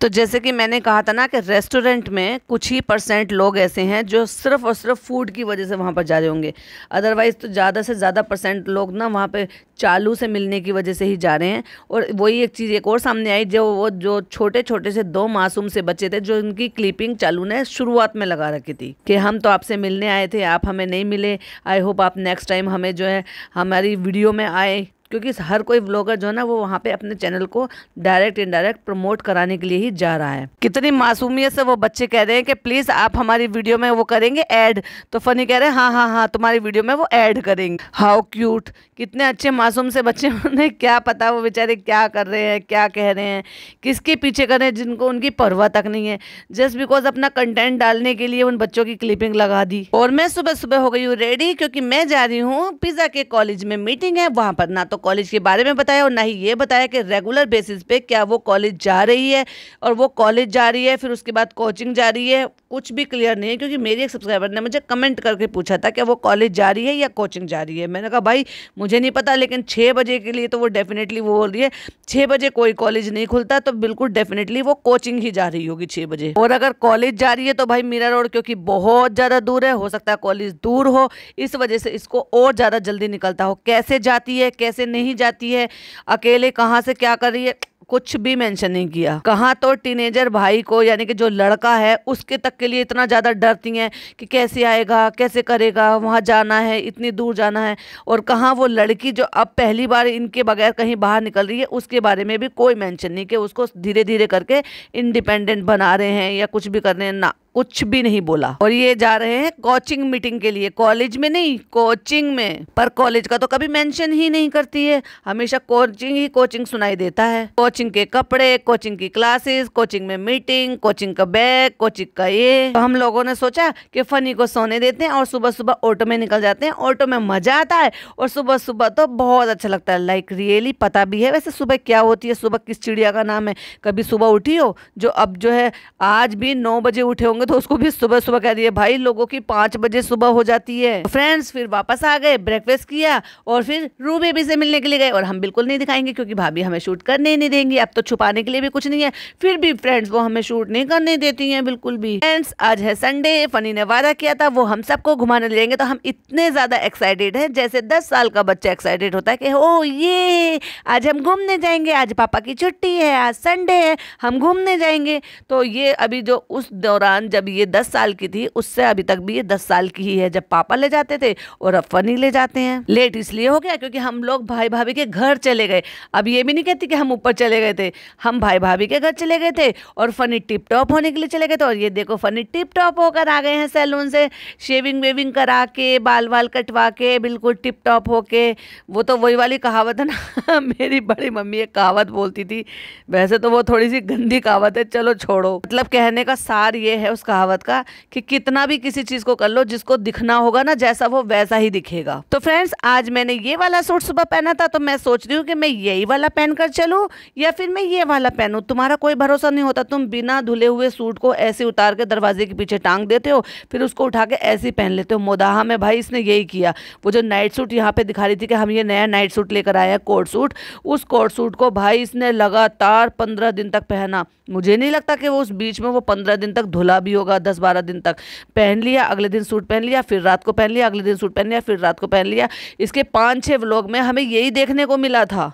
तो जैसे कि मैंने कहा था ना कि रेस्टोरेंट में कुछ ही परसेंट लोग ऐसे हैं जो सिर्फ और सिर्फ फूड की वजह से वहाँ पर जा रहे होंगे अदरवाइज़ तो ज़्यादा से ज़्यादा परसेंट लोग ना वहाँ पे चालू से मिलने की वजह से ही जा रहे हैं और वही एक चीज़ एक और सामने आई जो वो जो छोटे छोटे से दो मासूम से बच्चे थे जो उनकी क्लिपिंग चालू ने शुरुआत में लगा रखी थी कि हम तो आपसे मिलने आए थे आप हमें नहीं मिले आई होप आप नेक्स्ट टाइम हमें जो है हमारी वीडियो में आए क्योंकि हर कोई ब्लॉगर जो है ना वो वहाँ पे अपने चैनल को डायरेक्ट इनडायरेक्ट प्रमोट कराने के लिए ही जा रहा है कितनी मासूमियत से वो बच्चे कह रहे हैं कि प्लीज़ आप हमारी वीडियो में वो करेंगे ऐड तो फनी कह रहे हैं हाँ हाँ हाँ तुम्हारी वीडियो में वो ऐड करेंगे हाउ क्यूट कितने अच्छे मासूम से बच्चे उन्हें क्या पता वो बेचारे क्या कर रहे हैं क्या कह रहे हैं किसके पीछे कर रहे हैं जिनको उनकी परवाह तक नहीं है जस्ट बिकॉज अपना कंटेंट डालने के लिए उन बच्चों की क्लिपिंग लगा दी और मैं सुबह सुबह हो गई हूँ रेडी क्योंकि मैं जा रही हूँ पिज़्ज़ा के कॉलेज में मीटिंग है वहां पर ना तो तो कॉलेज के बारे में बताया और ना ही ये बताया कि रेगुलर बेसिस पे क्या वो कॉलेज जा रही है और वो कॉलेज जा रही है फिर उसके बाद कोचिंग जा रही है कुछ भी क्लियर नहीं है क्योंकि मेरी एक सब्सक्राइबर ने मुझे कमेंट करके पूछा था कि वो कॉलेज जा रही है या कोचिंग जा रही है मैंने कहा भाई मुझे नहीं पता लेकिन छः बजे के लिए तो वो डेफिनेटली वो बोल रही है छः बजे कोई कॉलेज नहीं खुलता तो बिल्कुल डेफिनेटली वो कोचिंग ही जा रही होगी छः बजे और अगर कॉलेज जा रही है तो भाई मीरा रोड क्योंकि बहुत ज़्यादा दूर है हो सकता है कॉलेज दूर हो इस वजह से इसको और ज़्यादा जल्दी निकलता हो कैसे जाती है कैसे नहीं जाती है अकेले कहाँ से क्या कर रही है कुछ भी मेंशन नहीं किया कहाँ तो टीनेजर भाई को यानी कि जो लड़का है उसके तक के लिए इतना ज़्यादा डरती हैं कि कैसे आएगा कैसे करेगा वहाँ जाना है इतनी दूर जाना है और कहाँ वो लड़की जो अब पहली बार इनके बगैर कहीं बाहर निकल रही है उसके बारे में भी कोई मैंशन नहीं कि उसको धीरे धीरे करके इंडिपेंडेंट बना रहे हैं या कुछ भी कर रहे हैं ना कुछ भी नहीं बोला और ये जा रहे हैं कोचिंग मीटिंग के लिए कॉलेज में नहीं कोचिंग में पर कॉलेज का तो कभी मेंशन ही नहीं करती है हमेशा कोचिंग ही कोचिंग सुनाई देता है कोचिंग के कपड़े कोचिंग की क्लासेस कोचिंग में मीटिंग कोचिंग का बैग कोचिंग का ये तो हम लोगों ने सोचा कि फनी को सोने देते हैं और सुबह सुबह ऑटो में निकल जाते हैं ऑटो में मजा आता है और सुबह सुबह तो बहुत अच्छा लगता है लाइक रियली पता भी है वैसे सुबह क्या होती है सुबह किस चिड़िया का नाम है कभी सुबह उठी हो जो अब जो है आज भी नौ बजे उठे होंगे तो उसको भी सुबह सुबह कह दिया भाई लोगों की पांच बजे सुबह हो जाती है फ्रेंड्स फिर वापस आ गए ब्रेकफास्ट किया और फिर रू बेबी से मिलने के लिए गए और हम बिल्कुल नहीं दिखाएंगे क्योंकि भाभी हमें शूट करने ही नहीं देंगी अब तो छुपाने के लिए भी कुछ नहीं है फिर भी फ्रेंड्स वो हमें शूट नहीं करने देती है बिल्कुल भी फ्रेंड्स आज है संडे फनी ने वादा किया था वो हम सबको घुमाने लेंगे तो हम इतने ज़्यादा एक्साइटेड है जैसे दस साल का बच्चा एक्साइटेड होता है कि ओ ये आज हम घूमने जाएंगे आज पापा की छुट्टी है आज संडे है हम घूमने जाएंगे तो ये अभी जो उस दौरान जब ये दस साल की थी उससे अभी तक भी ये दस साल की ही है जब पापा ले जाते थे और अब फनी ले जाते हैं लेट इसलिए हो गया क्योंकि हम लोग भाई भाभी के घर चले गए अब ये भी नहीं कहती कि हम ऊपर चले गए थे हम भाई भाभी के घर चले गए थे और फनी टिप टॉप होने के लिए चले गए थे और ये देखो फनी टिप टॉप होकर आ गए हैं सैलून से शेविंग वेविंग करा के बाल वाल कटवा के बिल्कुल टिप टॉप होके वो तो वही वाली कहावत है ना मेरी बड़ी मम्मी एक कहावत बोलती थी वैसे तो वो थोड़ी सी गंदी कहावत है चलो छोड़ो मतलब कहने का सार ये है उस कहावत का कि कितना भी किसी चीज़ को कर लो जिसको दिखना होगा ना जैसा वो वैसा ही दिखेगा तो फ्रेंड्स आज मैंने ये वाला सूट सुबह पहना था तो मैं सोच रही हूँ कि मैं यही वाला पहन कर या फिर मैं ये वाला पहनू तुम्हारा कोई भरोसा नहीं होता तुम बिना धुले हुए सूट को ऐसे उतार के दरवाजे के पीछे टांग देते हो फिर उसको उठा के ऐसे पहन लेते हो मोदाहा में भाई इसने यही किया वो जो नाइट सूट यहाँ पे दिखा रही थी कि हम ये नया नाइट सूट लेकर आए हैं कोट सूट उस कोट सूट को भाई इसने लगातार पंद्रह दिन तक पहना मुझे नहीं लगता कि वो उस बीच में वो पंद्रह दिन तक धुला भी होगा दस बारह दिन तक पहन लिया अगले दिन सूट पहन लिया फिर रात को पहन लिया अगले दिन सूट पहन लिया फिर रात को पहन लिया इसके पाँच छः व्लॉग में हमें यही देखने को मिला था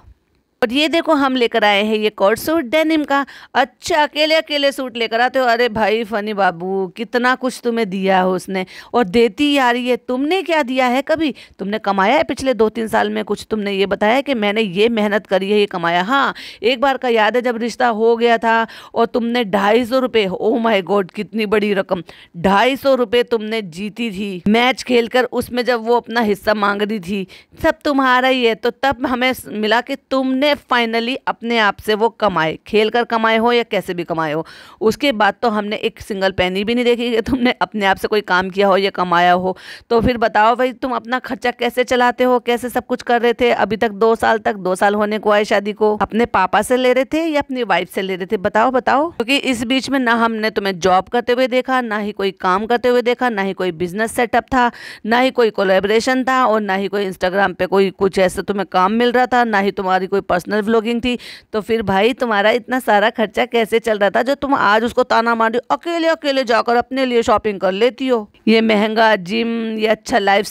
और ये देखो हम लेकर आए हैं ये कोट सूट डेनिम का अच्छा अकेले अकेले सूट लेकर आते हो अरे भाई फनी बाबू कितना कुछ तुम्हें दिया हो उसने और देती आ रही है तुमने क्या दिया है कभी तुमने कमाया है पिछले दो तीन साल में कुछ तुमने ये बताया कि मैंने ये मेहनत करी है ये कमाया हाँ एक बार का याद है जब रिश्ता हो गया था और तुमने ढाई सौ रुपये ओ माई गॉड कितनी बड़ी रकम ढाई सौ रुपये तुमने जीती थी मैच खेलकर उसमें जब वो अपना हिस्सा मांग रही थी सब तुम्हारा ही है तो तब हमें मिला कि तुमने में फाइनली अपने आप से वो कमाए खेल कर कमाए हो या कैसे भी कमाए हो उसके बाद तो हमने एक सिंगल पैनी भी नहीं देखी कि तुमने अपने आप से कोई काम किया हो या कमाया हो तो फिर बताओ भाई तुम अपना खर्चा कैसे चलाते हो कैसे सब कुछ कर रहे थे अभी तक दो साल तक दो साल होने को आए शादी को अपने पापा से ले रहे थे या अपनी वाइफ से ले रहे थे बताओ बताओ क्योंकि इस बीच में ना हमने तुम्हें जॉब करते हुए देखा ना ही कोई काम करते हुए देखा ना ही कोई बिजनेस सेटअप था ना ही कोई कोलेबरेशन था और ना ही कोई इंस्टाग्राम पे कोई कुछ ऐसे तुम्हें काम मिल रहा था ना ही तुम्हारी कोई पर्सनल पर्सनल ब्लॉगिंग थी तो फिर भाई तुम्हारा इतना सारा खर्चा कैसे चल रहा था जो तुम आज उसको ताना मार रही अकेले अकेले जाकर अपने लिए शॉपिंग कर लेती हो ये महंगा जिम ये अच्छा लाइफ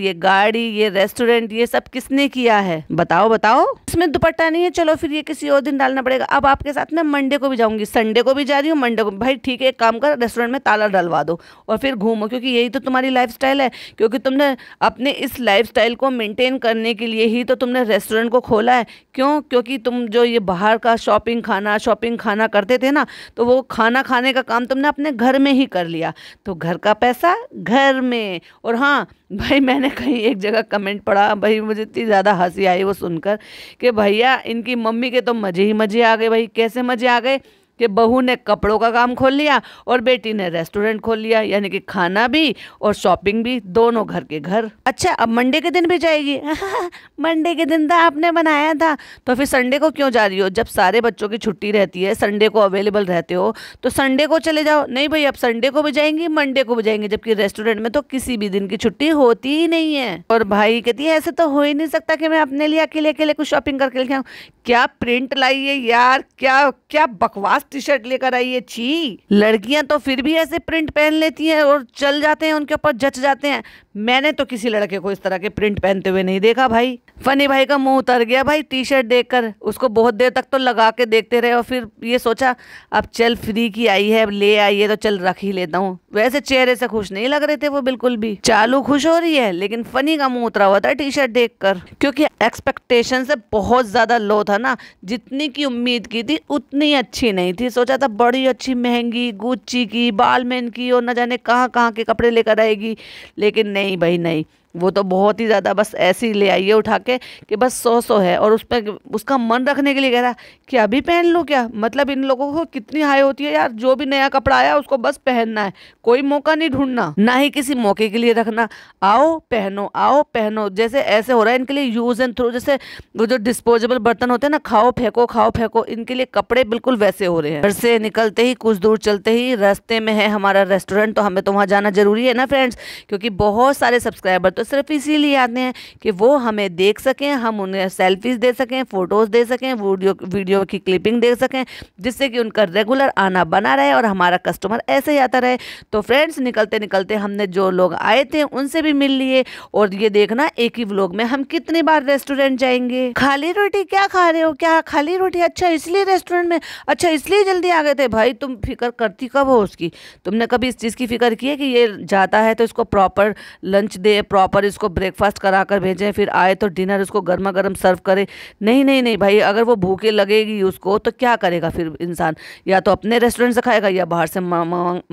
ये गाड़ी ये रेस्टोरेंट ये सब किसने किया है बताओ बताओ इसमें दुपट्टा नहीं है चलो फिर ये किसी और दिन डालना पड़ेगा अब आपके साथ मैं मंडे को भी जाऊंगी संडे को भी जा रही हूँ मंडे को भाई ठीक है एक काम कर रेस्टोरेंट में ताला डलवा दो और फिर घूमो क्योंकि यही तो तुम्हारी लाइफ है क्योंकि तुमने अपने इस लाइफ को मेनटेन करने के लिए ही तो तुमने रेस्टोरेंट को खोला है क्यों क्यों क्योंकि तुम जो ये बाहर का शॉपिंग खाना शॉपिंग खाना करते थे ना तो वो खाना खाने का काम तुमने अपने घर में ही कर लिया तो घर का पैसा घर में और हाँ भाई मैंने कहीं एक जगह कमेंट पढ़ा भाई मुझे इतनी ज़्यादा हंसी आई वो सुनकर कि भैया इनकी मम्मी के तो मज़े ही मज़े आ गए भाई कैसे मज़े आ गए कि बहू ने कपड़ों का काम खोल लिया और बेटी ने रेस्टोरेंट खोल लिया यानी कि खाना भी और शॉपिंग भी दोनों घर के घर अच्छा अब मंडे के दिन भी जाएगी मंडे के दिन तो आपने बनाया था तो फिर संडे को क्यों जा रही हो जब सारे बच्चों की छुट्टी रहती है संडे को अवेलेबल रहते हो तो संडे को चले जाओ नहीं भाई अब संडे को भी जाएंगी मंडे को भी जाएंगे जबकि रेस्टोरेंट में तो किसी भी दिन की छुट्टी होती ही नहीं है और भाई कहती है ऐसे तो हो ही नहीं सकता कि मैं अपने लिए अकेले अकेले कुछ शॉपिंग करके ले आऊँ क्या प्रिंट लाई है यार क्या क्या बकवास टी शर्ट लेकर आई है छी लड़कियां तो फिर भी ऐसे प्रिंट पहन लेती हैं और चल जाते हैं उनके ऊपर जच जाते हैं मैंने तो किसी लड़के को इस तरह के प्रिंट पहनते हुए नहीं देखा भाई फनी भाई का मुंह उतर गया भाई टी शर्ट कर उसको बहुत देर तक तो लगा के देखते रहे और फिर ये सोचा अब चल फ्री की आई है अब ले आई है तो चल रख ही लेता हूँ वैसे चेहरे से खुश नहीं लग रहे थे वो बिल्कुल भी चालू खुश हो रही है लेकिन फनी का मुंह उतरा हुआ था टी शर्ट देख क्योंकि एक्सपेक्टेशन से बहुत ज्यादा लो था था ना जितनी की उम्मीद की थी उतनी अच्छी नहीं थी सोचा था बड़ी अच्छी महंगी गुच्ची की बालमेन की और न जाने कहाँ कहाँ के कपड़े लेकर आएगी लेकिन नहीं भाई नहीं वो तो बहुत ही ज़्यादा बस ऐसे ही ले आइए उठा के कि बस सौ सौ है और उस पर उसका मन रखने के लिए कह रहा कि अभी पहन लो क्या मतलब इन लोगों को कितनी हाई होती है यार जो भी नया कपड़ा आया उसको बस पहनना है कोई मौका नहीं ढूंढना ना ही किसी मौके के लिए रखना आओ पहनो आओ पहनो जैसे ऐसे हो रहा है इनके लिए यूज एंड थ्रो जैसे वो जो डिस्पोजेबल बर्तन होते हैं ना खाओ फेंको खाओ फेंको इनके लिए कपड़े बिल्कुल वैसे हो रहे हैं घर से निकलते ही कुछ दूर चलते ही रास्ते में है हमारा रेस्टोरेंट तो हमें तो वहाँ जाना जरूरी है ना फ्रेंड्स क्योंकि बहुत सारे सब्सक्राइबर तो तो सिर्फ इसीलिए आते हैं कि वो हमें देख सकें हम उन्हें सेल्फीज़ दे सकें फ़ोटोज़ दे सकें वीडियो वीडियो की क्लिपिंग दे सकें जिससे कि उनका रेगुलर आना बना रहे और हमारा कस्टमर ऐसे ही आता रहे तो फ्रेंड्स निकलते निकलते हमने जो लोग आए थे उनसे भी मिल लिए और ये देखना एक ही व्लॉग में हम कितनी बार रेस्टोरेंट जाएंगे खाली रोटी क्या खा रहे हो क्या खाली रोटी अच्छा इसलिए रेस्टोरेंट में अच्छा इसलिए जल्दी आ गए थे भाई तुम फिक्र करती कब हो उसकी तुमने कभी इस चीज़ की फिक्र की है कि ये जाता है तो इसको प्रॉपर लंच दे प्रॉपर पर इसको ब्रेकफास्ट करा कर भेजें फिर आए तो डिनर उसको गर्मा गर्म सर्व करें नहीं नहीं नहीं भाई अगर वो भूखे लगेगी उसको तो क्या करेगा फिर इंसान या तो अपने रेस्टोरेंट से खाएगा या बाहर से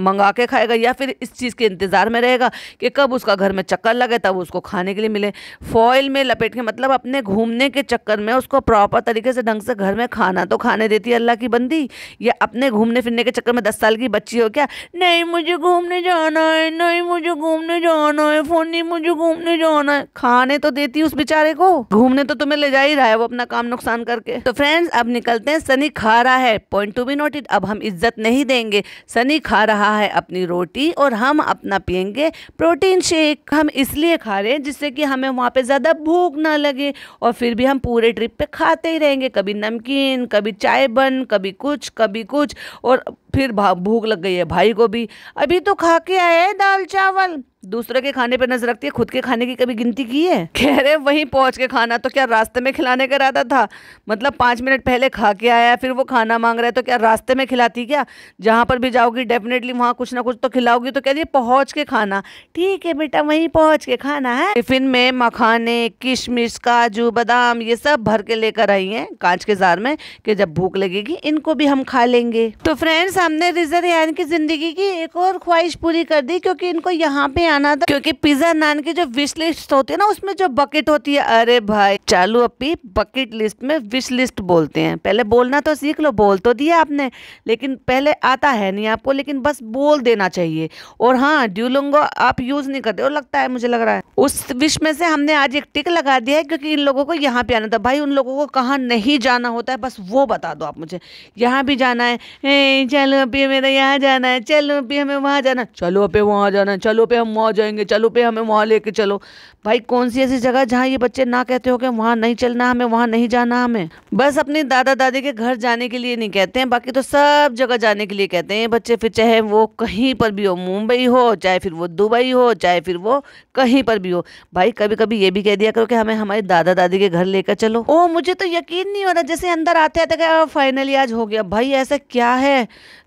मंगा के खाएगा या फिर इस चीज़ के इंतज़ार में रहेगा कि कब उसका घर में चक्कर लगे तब उसको खाने के लिए मिले फ़ॉइल में लपेट के मतलब अपने घूमने के चक्कर में उसको प्रॉपर तरीके से ढंग से घर में खाना तो खाने देती है अल्लाह की बंदी या अपने घूमने फिरने के चक्कर में दस साल की बच्ची हो क्या नहीं मुझे घूमने जाना है नहीं मुझे घूमने जाना है फोन नहीं मुझे घूम घूमने जो है खाने तो देती उस बेचारे को घूमने तो तुम्हें ले जा ही रहा है वो अपना काम नुकसान करके तो फ्रेंड्स अब निकलते हैं सनी खा रहा है पॉइंट टू बी नोटेड अब हम इज्जत नहीं देंगे सनी खा रहा है अपनी रोटी और हम अपना पियेंगे प्रोटीन शेक हम इसलिए खा रहे हैं जिससे कि हमें वहाँ पे ज़्यादा भूख ना लगे और फिर भी हम पूरे ट्रिप पे खाते ही रहेंगे कभी नमकीन कभी चाय बन कभी कुछ कभी कुछ और फिर भूख लग गई है भाई को भी अभी तो खा के आया है दाल चावल दूसरे के खाने पर नजर रखती है खुद के खाने की कभी गिनती की है कह रहे वहीं पहुंच के खाना तो क्या रास्ते में खिलाने का इरादा था मतलब पाँच मिनट पहले खा के आया फिर वो खाना मांग रहा है तो क्या रास्ते में खिलाती क्या जहाँ पर भी जाओगी डेफिनेटली वहाँ कुछ ना कुछ तो खिलाओगी तो कह रही पहुँच के खाना ठीक है बेटा वहीं पहुँच के खाना है टिफिन में मखाने किशमिश काजू बादाम ये सब भर के लेकर आई है कांच के जार में कि जब भूख लगेगी इनको भी हम खा लेंगे तो फ्रेंड्स हमने रिजर यान की जिंदगी की एक और ख्वाहिश पूरी कर दी क्योंकि इनको यहाँ पे आना था क्योंकि पिज्जा नान की जो विश लिस्ट होती है ना उसमें जो बकेट होती है अरे भाई चालू अपी बकेट लिस्ट में विश लिस्ट बोलते हैं पहले बोलना तो सीख लो बोल तो दिया आपने लेकिन पहले आता है नहीं आपको लेकिन बस बोल देना चाहिए और हाँ ड्यूलोंगो आप यूज़ नहीं करते और लगता है मुझे लग रहा है उस विश में से हमने आज एक टिक लगा दिया है क्योंकि इन लोगों को यहाँ पे आना था भाई उन लोगों को कहाँ नहीं जाना होता है बस वो बता दो आप मुझे यहाँ भी जाना है चलो अभी हमें यहाँ जाना है चलो अभी हमें वहाँ जाना चलो अभी वहाँ जाना चलो अभी हम वहाँ जाएंगे चलो पे हमें वहाँ लेके चलो भाई कौन सी ऐसी जगह जहाँ ये बच्चे ना कहते हो कि वहाँ नहीं चलना हमें वहाँ नहीं जाना हमें बस अपने दादा दादी के घर जाने के लिए नहीं कहते हैं बाकी तो सब जगह जाने के लिए कहते हैं बच्चे फिर चाहे वो कहीं पर भी हो मुंबई हो चाहे फिर वो दुबई हो चाहे फिर वो कहीं पर भी हो भाई कभी कभी ये भी कह दिया करो कि हमें हमारे दादा दादी के घर लेकर चलो ओ मुझे तो यकीन नहीं हो रहा जैसे अंदर आते आते फाइनली आज हो गया भाई ऐसा क्या है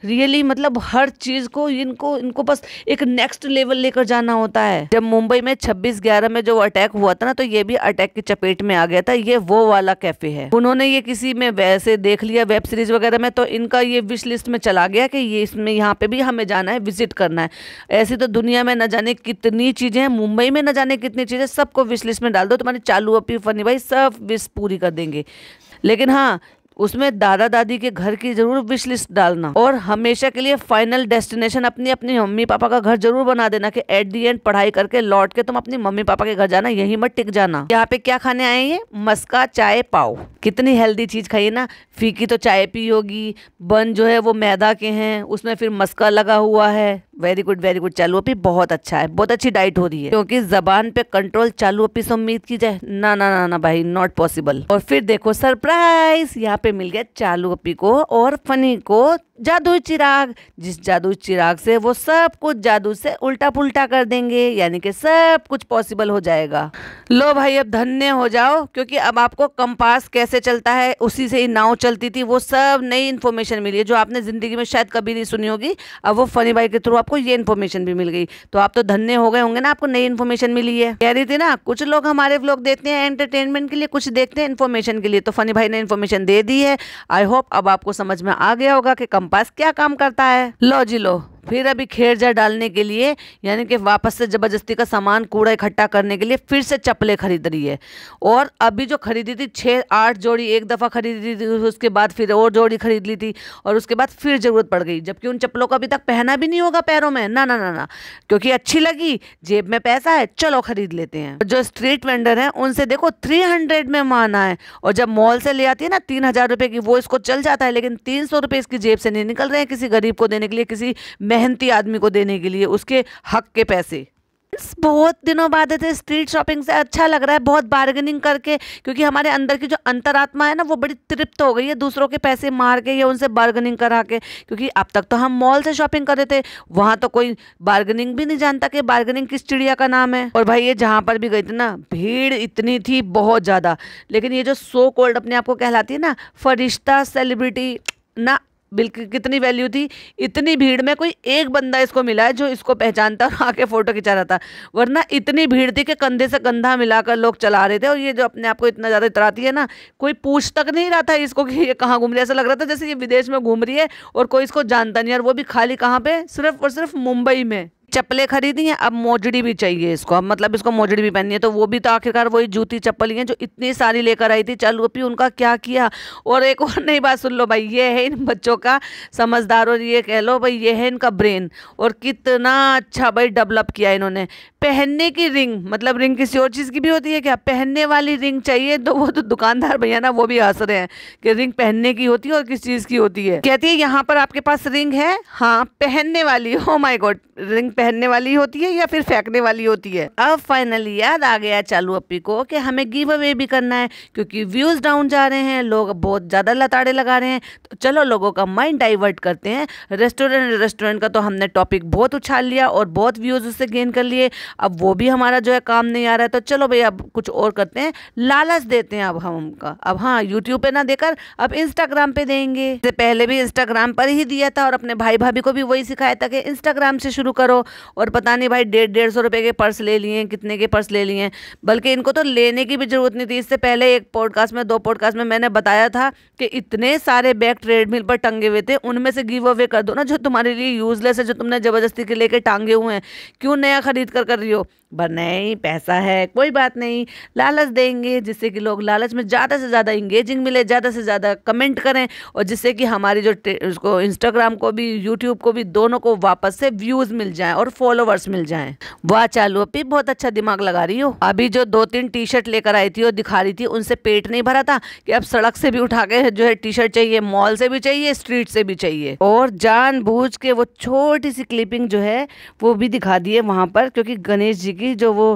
रियली मतलब हर चीज़ को इनको इनको बस एक नेक्स्ट लेवल लेकर जाना जाना होता है जब मुंबई में छब्बीस ग्यारह में जो अटैक हुआ था ना तो ये भी अटैक की चपेट में आ गया था ये वो वाला कैफे है उन्होंने ये किसी में वैसे देख लिया वेब सीरीज वगैरह में तो इनका ये विश लिस्ट में चला गया कि ये इसमें यहाँ पे भी हमें जाना है विजिट करना है ऐसी तो दुनिया में न जाने कितनी चीजें हैं मुंबई में न जाने कितनी चीजें सबको विश लिस्ट में डाल दो तुम्हारी चालू अपी फनी भाई सब विश पूरी कर देंगे लेकिन हाँ उसमें दादा दादी के घर की जरूर विश लिस्ट डालना और हमेशा के लिए फाइनल डेस्टिनेशन अपनी अपनी मम्मी पापा का घर जरूर बना देना कि एट दी एंड पढ़ाई करके लौट के तुम अपनी मम्मी पापा के घर जाना यही मत टिक जाना यहाँ पे क्या खाने आए ये मस्का चाय पाओ कितनी हेल्दी चीज खाइए ना फीकी तो चाय पी होगी बन जो है वो मैदा के हैं उसमें फिर मस्का लगा हुआ है वेरी गुड वेरी गुड चालू अपी बहुत अच्छा है बहुत अच्छी डाइट हो रही है क्योंकि जबान पे कंट्रोल चालू अपी से उम्मीद की जाए ना ना ना ना भाई नॉट पॉसिबल और फिर देखो सरप्राइज यहाँ पे मिल गया चालू अपी को और फनी को जादू चिराग जिस जादू चिराग से वो सब कुछ जादू से उल्टा पुल्टा कर देंगे यानी कि सब कुछ पॉसिबल हो जाएगा लो भाई अब धन्य हो जाओ क्योंकि अब आपको कंपास कैसे चलता है उसी से ही नाव चलती थी वो सब नई इन्फॉर्मेशन मिली है जो आपने जिंदगी में शायद कभी नहीं सुनी होगी अब वो फनी भाई के थ्रू आपको ये इन्फॉर्मेशन भी मिल गई तो आप तो धन्य हो गए होंगे ना आपको नई इन्फॉर्मेशन मिली है कह रही थी ना कुछ लोग हमारे ब्लॉग देखते हैं एंटरटेनमेंट के लिए कुछ देखते हैं इन्फॉर्मेशन के लिए तो फनी भाई ने इन्फॉर्मेशन दे दी है आई होप अब आपको समझ में आ गया होगा कि कंपास क्या काम करता है लो जी लो फिर अभी खेरजा डालने के लिए यानी कि वापस से ज़बरदस्ती का सामान कूड़ा इकट्ठा करने के लिए फिर से चप्पलें खरीद रही है और अभी जो खरीदी थी छः आठ जोड़ी एक दफ़ा खरीदी थी उसके बाद फिर और जोड़ी खरीद ली थी और उसके बाद फिर ज़रूरत पड़ गई जबकि उन चप्पलों का अभी तक पहना भी नहीं होगा पैरों में ना ना ना ना क्योंकि अच्छी लगी जेब में पैसा है चलो खरीद लेते हैं जो स्ट्रीट वेंडर हैं उनसे देखो थ्री हंड्रेड में माना है और जब मॉल से ले आती है ना तीन हज़ार रुपये की वो इसको चल जाता है लेकिन तीन सौ रुपये इसकी जेब से नहीं निकल रहे हैं किसी गरीब को देने के लिए किसी मेहनती आदमी को देने के लिए उसके हक के पैसे बहुत दिनों बाद थे स्ट्रीट शॉपिंग से अच्छा लग रहा है बहुत बार्गेनिंग करके क्योंकि हमारे अंदर की जो अंतरात्मा है ना वो बड़ी तृप्त हो गई है दूसरों के पैसे मार के या उनसे बार्गेनिंग करा के क्योंकि अब तक तो हम मॉल से शॉपिंग कर रहे थे वहाँ तो कोई बार्गेनिंग भी नहीं जानता कि बार्गेनिंग किस चिड़िया का नाम है और भाई ये जहाँ पर भी गई थी ना भीड़ इतनी थी बहुत ज़्यादा लेकिन ये जो सो कोल्ड अपने आप को कहलाती है ना फरिश्ता सेलिब्रिटी ना बिल कितनी वैल्यू थी इतनी भीड़ में कोई एक बंदा इसको मिला है जो इसको पहचानता और आके फ़ोटो खिंचा रहा था वरना इतनी भीड़ थी कि कंधे से कंधा मिलाकर लोग चला रहे थे और ये जो अपने आप को इतना ज़्यादा इतराती है ना कोई पूछ तक नहीं रहा था इसको कि ये कहाँ घूम रही है ऐसा लग रहा था जैसे ये विदेश में घूम रही है और कोई इसको जानता नहीं और वो भी खाली कहाँ पर सिर्फ और सिर्फ मुंबई में चप्पलें खरीदी हैं अब मोजड़ी भी चाहिए इसको अब मतलब इसको मोजड़ी भी पहननी है तो वो भी तो आखिरकार वही जूती चप्पल ही है जो इतनी सारी लेकर आई थी चल गोपी उनका क्या किया और एक और नई बात सुन लो भाई ये है इन बच्चों का समझदार और ये कह लो भाई ये है इनका ब्रेन और कितना अच्छा भाई डेवलप किया इन्होंने पहनने की रिंग मतलब रिंग किसी और चीज़ की भी होती है क्या पहनने वाली रिंग चाहिए तो वो तो दुकानदार भैया ना वो भी हंस रहे हैं कि रिंग पहनने की होती है और किस चीज़ की होती है कहती है यहाँ पर आपके पास रिंग है हाँ पहनने वाली हो माई गॉड रिंग पहनने वाली होती है या फिर फेंकने वाली होती है अब फाइनली याद आ गया चालू अपी को कि हमें गिव अवे भी करना है क्योंकि व्यूज डाउन जा रहे हैं लोग बहुत ज़्यादा लताड़े लगा रहे हैं तो चलो लोगों का माइंड डाइवर्ट करते हैं रेस्टोरेंट रेस्टोरेंट का तो हमने टॉपिक बहुत उछाल लिया और बहुत व्यूज उससे गेन कर लिए अब वो भी हमारा जो है काम नहीं आ रहा है तो चलो भैया अब कुछ और करते हैं लालच देते हैं अब हमका अब हाँ यूट्यूब पे ना देकर अब इंस्टाग्राम पे देंगे पहले भी इंस्टाग्राम पर ही दिया था और अपने भाई भाभी को भी वही सिखाया था कि इंस्टाग्राम से शुरू करो और पता नहीं भाई डेढ़ डेढ़ सौ रुपये के पर्स ले लिए हैं कितने के पर्स ले लिए हैं बल्कि इनको तो लेने की भी ज़रूरत नहीं थी इससे पहले एक पॉडकास्ट में दो पॉडकास्ट में मैंने बताया था कि इतने सारे बैग ट्रेडमिल पर टंगे हुए थे उनमें से गिव अवे कर दो ना जो तुम्हारे लिए यूज़लेस है जो तुमने ज़बरदस्ती के लेके टांगे हुए हैं क्यों नया खरीद कर कर रही हो बर नहीं पैसा है कोई बात नहीं लालच देंगे जिससे कि लोग लालच में ज़्यादा से ज़्यादा इंगेजिंग मिले ज़्यादा से ज़्यादा कमेंट करें और जिससे कि हमारी जो उसको इंस्टाग्राम को भी यूट्यूब को भी दोनों को वापस से व्यूज़ मिल जाएँ और फॉलोवर्स मिल जाए वाह चालू अपी बहुत अच्छा दिमाग लगा रही हो अभी जो दो तीन टी शर्ट लेकर आई थी और दिखा रही थी उनसे पेट नहीं भरा था की अब सड़क से भी उठा के जो है टी शर्ट चाहिए मॉल से भी चाहिए स्ट्रीट से भी चाहिए और जानबूझ के वो छोटी सी क्लिपिंग जो है वो भी दिखा दी है वहाँ पर क्योंकि गणेश जी की जो वो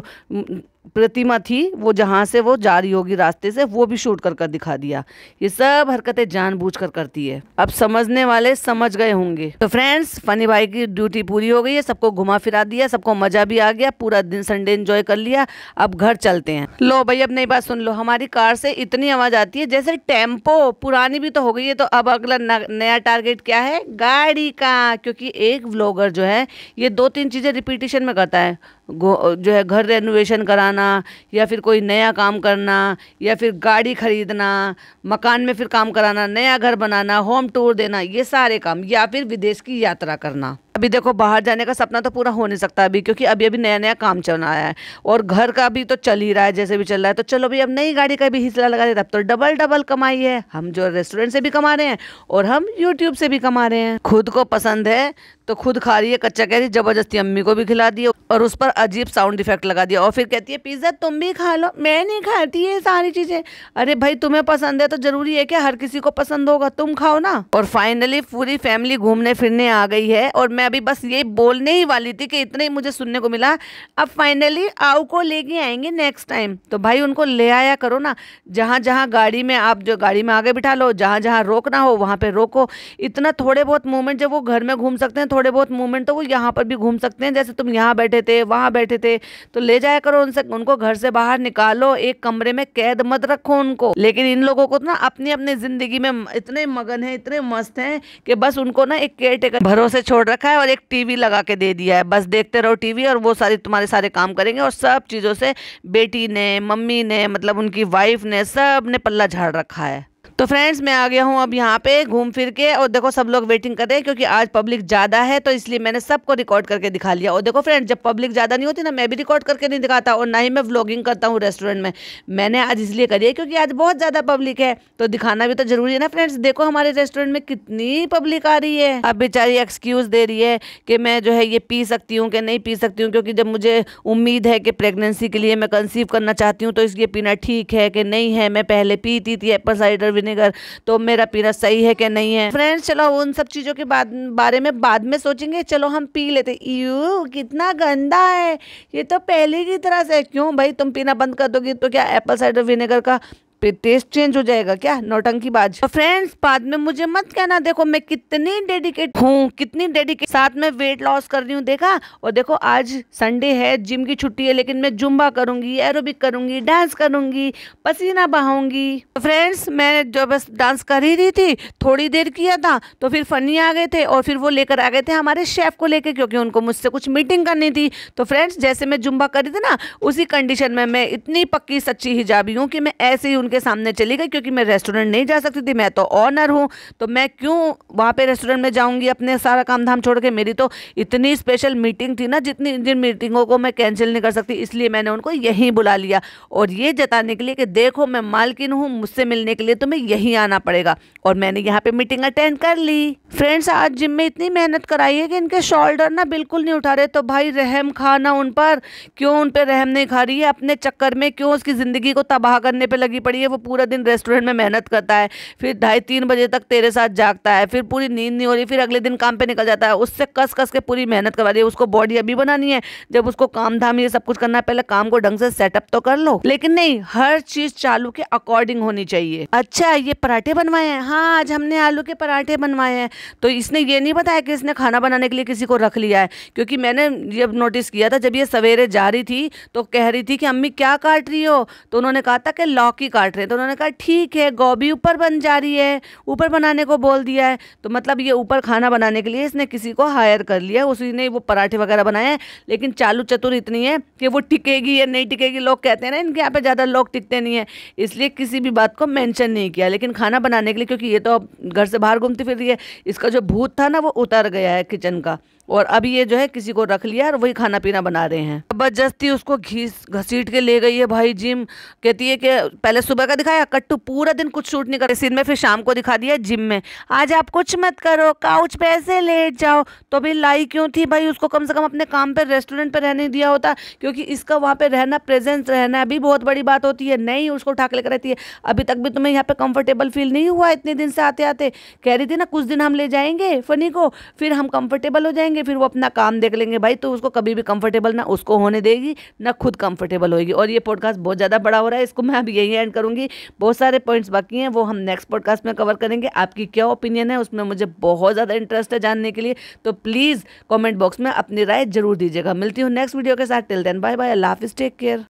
प्रतिमा थी वो जहाँ से वो जा रही होगी रास्ते से वो भी शूट कर कर दिखा दिया ये सब हरकतें जानबूझ कर करती है अब समझने वाले समझ गए होंगे तो फ्रेंड्स फनी भाई की ड्यूटी पूरी हो गई है सबको घुमा फिरा दिया सबको मजा भी आ गया पूरा दिन संडे इंजॉय कर लिया अब घर चलते हैं लो भाई अब नई बात सुन लो हमारी कार से इतनी आवाज आती है जैसे टेम्पो पुरानी भी तो हो गई है तो अब अगला नया टारगेट क्या है गाड़ी का क्योंकि एक ब्लॉगर जो है ये दो तीन चीजें रिपीटिशन में करता है जो है घर रेनोवेशन कराना या फिर कोई नया काम करना या फिर गाड़ी खरीदना मकान में फिर काम कराना नया घर बनाना होम टूर देना ये सारे काम या फिर विदेश की यात्रा करना अभी देखो बाहर जाने का सपना तो पूरा हो नहीं सकता अभी क्योंकि अभी अभी नया नया काम चल रहा है और घर का भी तो चल ही रहा है जैसे भी चल रहा है तो चलो भाई अब नई गाड़ी का भी हिस्सा लगा देता अब तो डबल डबल कमाई है हम जो रेस्टोरेंट से भी कमा रहे हैं और हम यूट्यूब से भी कमा रहे हैं खुद को पसंद है तो खुद खा रही है कच्चा कह रही जबरदस्ती अम्मी को भी खिला दिया और उस पर अजीब साउंड इफेक्ट लगा दिया और फिर कहती है पिज़्ज़ा तुम भी खा लो मैं नहीं खाती है सारी चीज़ें अरे भाई तुम्हें पसंद है तो ज़रूरी है कि हर किसी को पसंद होगा तुम खाओ ना और फाइनली पूरी फैमिली घूमने फिरने आ गई है और मैं अभी बस ये बोलने ही वाली थी कि इतने ही मुझे सुनने को मिला अब फाइनली आऊ को लेके आएंगे नेक्स्ट टाइम तो भाई उनको ले आया करो ना जहाँ जहाँ गाड़ी में आप जो गाड़ी में आगे बिठा लो जहाँ जहाँ रोकना हो वहाँ पर रोको इतना थोड़े बहुत मूवमेंट जब वो घर में घूम सकते हैं थोड़े बहुत मूवमेंट तो वो यहाँ पर भी घूम सकते हैं जैसे तुम यहाँ बैठे थे वहाँ बैठे थे तो ले जाया करो उनसे उनको घर से बाहर निकालो एक कमरे में कैद मत रखो उनको लेकिन इन लोगों को तो ना अपनी अपनी ज़िंदगी में इतने मगन है इतने मस्त हैं कि बस उनको ना एक केयर टेकर भरोसे छोड़ रखा है है और एक टीवी लगा के दे दिया है बस देखते रहो टीवी और वो सारी तुम्हारे सारे काम करेंगे और सब चीज़ों से बेटी ने मम्मी ने मतलब उनकी वाइफ ने सब ने पल्ला झाड़ रखा है तो फ्रेंड्स मैं आ गया हूँ अब यहाँ पे घूम फिर के और देखो सब लोग वेटिंग कर रहे हैं क्योंकि आज पब्लिक ज़्यादा है तो इसलिए मैंने सबको रिकॉर्ड करके दिखा लिया और देखो फ्रेंड्स जब पब्लिक ज़्यादा नहीं होती ना मैं भी रिकॉर्ड करके नहीं दिखाता और ना ही मैं व्लॉगिंग करता हूँ रेस्टोरेंट में मैंने आज इसलिए करी है क्योंकि आज बहुत ज़्यादा पब्लिक है तो दिखाना भी तो जरूरी है ना फ्रेंड्स देखो हमारे रेस्टोरेंट में कितनी पब्लिक आ रही है अब बेचारी एक्सक्यूज़ दे रही है कि मैं जो है ये पी सकती हूँ कि नहीं पी सकती हूँ क्योंकि जब मुझे उम्मीद है कि प्रेगनेंसी के लिए मैं कंसीव करना चाहती हूँ तो इसलिए पीना ठीक है कि नहीं है मैं पहले पीती थी एप्पल साइडर विनेगर तो मेरा पीना सही है कि नहीं है फ्रेंड्स चलो उन सब चीज़ों के बाद बारे में बाद में सोचेंगे चलो हम पी लेते यू कितना गंदा है ये तो पहले की तरह से क्यों भाई तुम पीना बंद कर दोगे तो क्या एप्पल साइडर विनेगर का पे टेस्ट चेंज हो जाएगा क्या नौटंकी बाज फ्रेंड्स तो बाद में मुझे मत कहना देखो मैं कितनी डेडिकेट हूँ कितनी डेडिकेट साथ में वेट लॉस कर रही हूँ देखा और देखो आज संडे है जिम की छुट्टी है लेकिन मैं जुम्बा करूंगी एरोबिक करूंगी डांस करूंगी पसीना बहाऊंगी तो फ्रेंड्स मैं जो बस डांस कर ही रही थी थोड़ी देर किया था तो फिर फनी आ गए थे और फिर वो लेकर आ गए थे हमारे शेफ को लेकर क्योंकि उनको मुझसे कुछ मीटिंग करनी थी तो फ्रेंड्स जैसे मैं जुम्बा करी थी ना उसी कंडीशन में मैं इतनी पक्की सच्ची हिजाबी हूँ कि मैं ऐसे ही उनके सामने चली गई क्योंकि मैं रेस्टोरेंट नहीं जा सकती थी मैं तो ऑनर हूँ तो मैं क्यों वहाँ पे रेस्टोरेंट में जाऊँगी अपने सारा काम धाम छोड़ के मेरी तो इतनी स्पेशल मीटिंग थी ना जितनी जिन मीटिंगों को मैं कैंसिल नहीं कर सकती इसलिए मैंने उनको यहीं बुला लिया और ये जताने के लिए कि देखो मैं मालकिन हूँ मुझसे मिलने के लिए तुम्हें यहीं आना पड़ेगा और मैंने यहाँ पर मीटिंग अटेंड कर ली फ्रेंड्स आज जिम में इतनी मेहनत कराई है कि इनके शोल्डर ना बिल्कुल नहीं उठा रहे तो भाई रहम खाना उन पर क्यों उन पर रहम नहीं खा रही है अपने चक्कर में क्यों उसकी ज़िंदगी को तबाह करने पर लगी पड़ी रही है वो पूरा दिन रेस्टोरेंट में मेहनत करता है फिर ढाई तीन बजे तक तेरे साथ जागता है फिर पूरी नींद नहीं हो रही फिर अगले दिन काम पे निकल जाता है उससे कस कस के पूरी मेहनत करवा रही है उसको बॉडी अभी बनानी है जब उसको काम धाम ये सब कुछ करना है पहले काम को ढंग से सेटअप तो कर लो लेकिन नहीं हर चीज चालू के अकॉर्डिंग होनी चाहिए अच्छा ये पराठे बनवाए हैं हाँ आज हमने आलू के पराठे बनवाए हैं तो इसने ये नहीं बताया कि इसने खाना बनाने के लिए किसी को रख लिया है क्योंकि मैंने ये नोटिस किया था जब ये सवेरे जा रही थी तो कह रही थी कि अम्मी क्या काट रही हो तो उन्होंने कहा था कि लौकी काट काट रहे हैं तो उन्होंने कहा ठीक है गोभी ऊपर बन जा रही है ऊपर बनाने को बोल दिया है तो मतलब ये ऊपर खाना बनाने के लिए इसने किसी को हायर कर लिया उसी ने वो पराठे वगैरह बनाए हैं लेकिन चालू चतुर इतनी है कि वो टिकेगी या नहीं टिकेगी लोग कहते हैं ना इनके यहाँ पर ज़्यादा लोग टिकते नहीं हैं इसलिए किसी भी बात को मैंशन नहीं किया लेकिन खाना बनाने के लिए क्योंकि ये तो घर से बाहर घूमती फिर रही है इसका जो भूत था ना वो उतर गया है किचन का और अभी ये जो है किसी को रख लिया और वही खाना पीना बना रहे हैं जबरदस्ती उसको घीस घसीट के ले गई है भाई जिम कहती है कि पहले सुबह का दिखाया कट्टू पूरा दिन कुछ शूट नहीं कर सीन में फिर शाम को दिखा दिया जिम में आज आप कुछ मत करो काउच पे ऐसे लेट जाओ तो अभी लाई क्यों थी भाई उसको कम से कम अपने काम पर रेस्टोरेंट पर रहने दिया होता क्योंकि इसका वहाँ पर रहना प्रेजेंस रहना भी बहुत बड़ी बात होती है नहीं उसको उठा के लेकर रहती है अभी तक भी तुम्हें यहाँ पर कम्फर्टेबल फील नहीं हुआ इतने दिन से आते आते कह रही थी ना कुछ दिन हम ले जाएंगे फनी को फिर हम कम्फर्टेबल हो जाएंगे जाएंगे फिर वो अपना काम देख लेंगे भाई तो उसको कभी भी कंफर्टेबल ना उसको होने देगी ना खुद कंफर्टेबल होगी और ये पॉडकास्ट बहुत ज़्यादा बड़ा हो रहा है इसको मैं अब यही एंड करूँगी बहुत सारे पॉइंट्स बाकी हैं वो हम नेक्स्ट पॉडकास्ट में कवर करेंगे आपकी क्या ओपिनियन है उसमें मुझे बहुत ज़्यादा इंटरेस्ट है जानने के लिए तो प्लीज़ कॉमेंट बॉक्स में अपनी राय जरूर दीजिएगा मिलती हूँ नेक्स्ट वीडियो के साथ टिल देन बाय बाय अल्लाह हाफिज़ टेक केयर